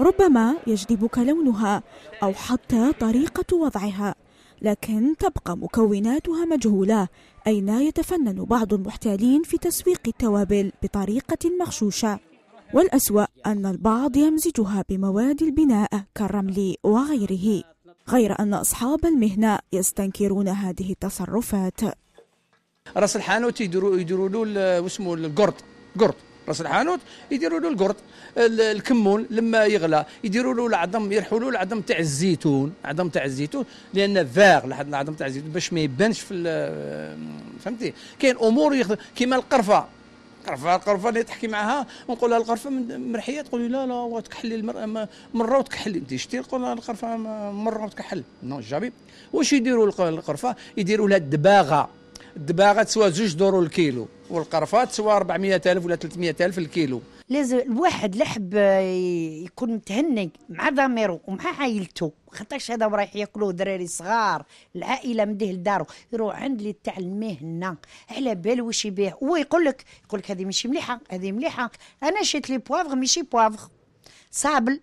ربما يجذبك لونها أو حتى طريقة وضعها لكن تبقى مكوناتها مجهولة أين يتفنن بعض المحتالين في تسويق التوابل بطريقة مغشوشة والأسوأ أن البعض يمزجها بمواد البناء كالرمل وغيره غير أن أصحاب المهنة يستنكرون هذه التصرفات راس الحانوت يديروا له واسمه القرد قرد راس الحانوت يديروا له القرط الكمون لما يغلى يديروا له العظم يرحوا له العظم تاع الزيتون عظم تاع الزيتون لان فاغ العظم تاع الزيتون باش ما يبانش في فهمتي كاين امور يخد... كيما القرفه قرفه قرفه اللي تحكي معها ونقول لها القرفه مرحيه تقول لي لا لا وتكحلي المراه مره وتكحل انت شتي تقول لها القرفه مره وتكحل نو جابي واش يديروا القرفه يديروا لها الدباغه الدباغه تسوى زوج دور الكيلو والقرفه تسوى 400000 ولا 300000 الكيلو لازم الواحد لحب يكون متهني مع ضميره ومع عائلته خاطرش هذا رايح ياكلوه دراري صغار العائله مديه لدارو يروح عند اللي تاع المهنه على بالو واش يبيع هو يقول لك يقول لك هذه ماشي مليحه هذه مليحه انا شيت لي بوافغ ماشي بوافغ صابل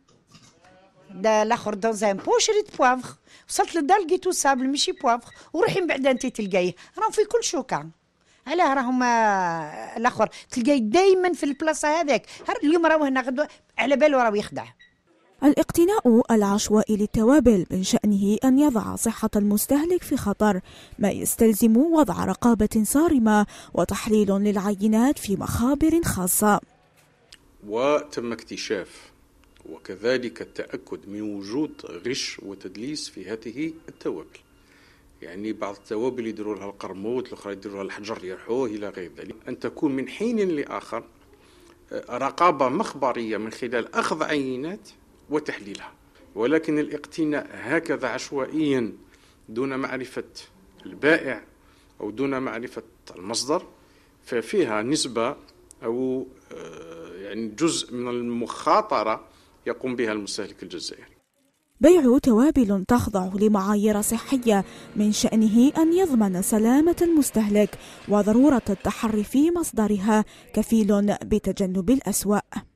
الاخر دون زان بوش بوافغ وصلت للدار لقيتو صابل ماشي بوافغ وروحي من بعد انت تلقايه راهم في كل شوكه علاه راهم الاخر تلقاي دائما في البلاصه هذاك اليوم راهو هنا غدوه على بالو راهو يخدع الاقتناء العشوائي للتوابل من شأنه أن يضع صحة المستهلك في خطر ما يستلزم وضع رقابة صارمة وتحليل للعينات في مخابر خاصة وتم اكتشاف وكذلك التأكد من وجود غش وتدليس في هذه التوابل يعني بعض التوابل يديروا لها القرموط الاخرى يديروا لها الحجر يرحوه الى غير ذلك ان تكون من حين لاخر آه، رقابه مخبريه من خلال اخذ عينات وتحليلها ولكن الاقتناء هكذا عشوائيا دون معرفه البائع او دون معرفه المصدر ففيها نسبه او آه، يعني جزء من المخاطره يقوم بها المستهلك الجزائري بيع توابل تخضع لمعايير صحية من شأنه أن يضمن سلامة المستهلك وضرورة التحري في مصدرها كفيل بتجنب الأسوأ